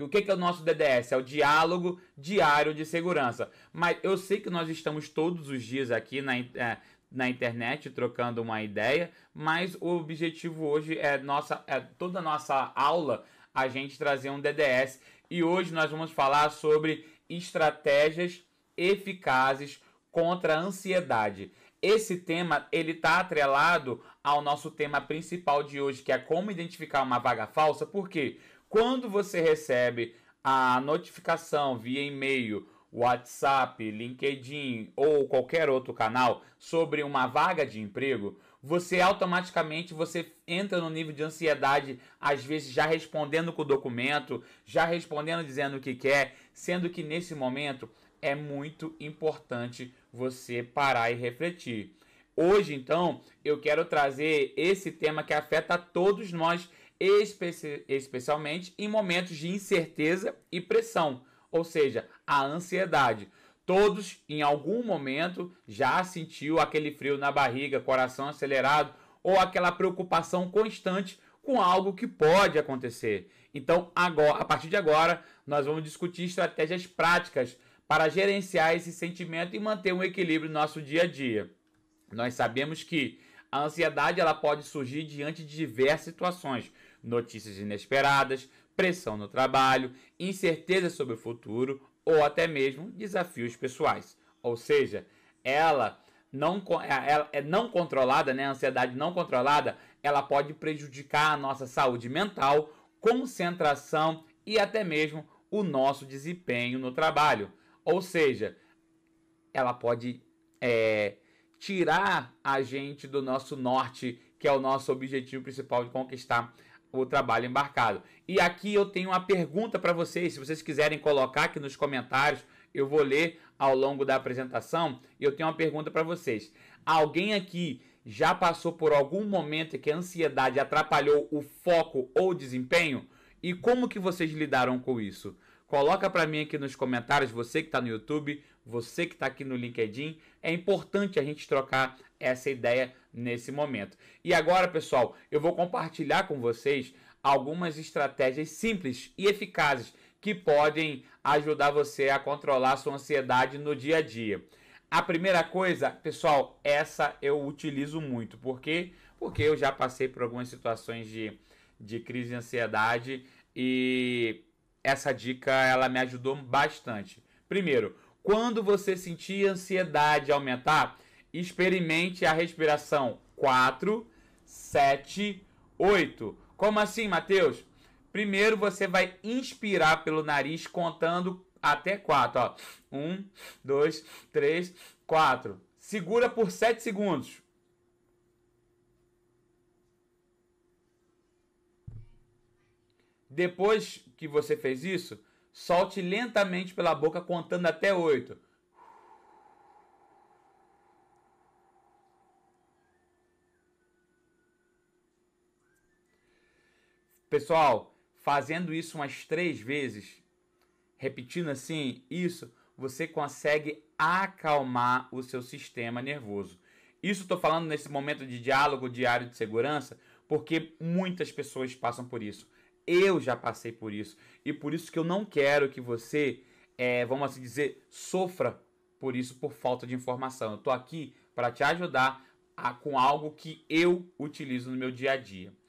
o que é o nosso DDS? É o diálogo diário de segurança. Mas eu sei que nós estamos todos os dias aqui na, é, na internet trocando uma ideia, mas o objetivo hoje é nossa é toda a nossa aula a gente trazer um DDS e hoje nós vamos falar sobre estratégias eficazes contra a ansiedade. Esse tema ele está atrelado ao nosso tema principal de hoje, que é como identificar uma vaga falsa. Por quê? Quando você recebe a notificação via e-mail, WhatsApp, LinkedIn ou qualquer outro canal sobre uma vaga de emprego, você automaticamente você entra no nível de ansiedade, às vezes já respondendo com o documento, já respondendo dizendo o que quer, sendo que nesse momento é muito importante você parar e refletir. Hoje, então, eu quero trazer esse tema que afeta todos nós especi especialmente em momentos de incerteza e pressão, ou seja, a ansiedade. Todos, em algum momento, já sentiu aquele frio na barriga, coração acelerado ou aquela preocupação constante com algo que pode acontecer. Então, agora, a partir de agora, nós vamos discutir estratégias práticas para gerenciar esse sentimento e manter um equilíbrio no nosso dia a dia. Nós sabemos que a ansiedade ela pode surgir diante de diversas situações, notícias inesperadas, pressão no trabalho, incerteza sobre o futuro ou até mesmo desafios pessoais. Ou seja, ela não, é, ela é não controlada, né? A ansiedade não controlada, ela pode prejudicar a nossa saúde mental, concentração e até mesmo o nosso desempenho no trabalho. Ou seja, ela pode é, tirar a gente do nosso norte, que é o nosso objetivo principal de conquistar o trabalho embarcado. E aqui eu tenho uma pergunta para vocês, se vocês quiserem colocar aqui nos comentários, eu vou ler ao longo da apresentação. Eu tenho uma pergunta para vocês. Alguém aqui já passou por algum momento que a ansiedade atrapalhou o foco ou o desempenho? E como que vocês lidaram com isso? Coloca para mim aqui nos comentários, você que está no YouTube, você que está aqui no LinkedIn. É importante a gente trocar essa ideia nesse momento. E agora, pessoal, eu vou compartilhar com vocês algumas estratégias simples e eficazes que podem ajudar você a controlar a sua ansiedade no dia a dia. A primeira coisa, pessoal, essa eu utilizo muito, porque porque eu já passei por algumas situações de, de crise de ansiedade e essa dica ela me ajudou bastante. Primeiro, quando você sentir ansiedade aumentar, experimente a respiração 4, 7, 8. Como assim, Matheus? Primeiro você vai inspirar pelo nariz contando até 4, 1, 2, 3, 4. Segura por 7 segundos. Depois que você fez isso, solte lentamente pela boca contando até 8. Pessoal, fazendo isso umas três vezes, repetindo assim isso, você consegue acalmar o seu sistema nervoso. Isso estou falando nesse momento de diálogo diário de segurança, porque muitas pessoas passam por isso. Eu já passei por isso. E por isso que eu não quero que você, é, vamos assim dizer, sofra por isso por falta de informação. Eu tô aqui para te ajudar a, com algo que eu utilizo no meu dia a dia.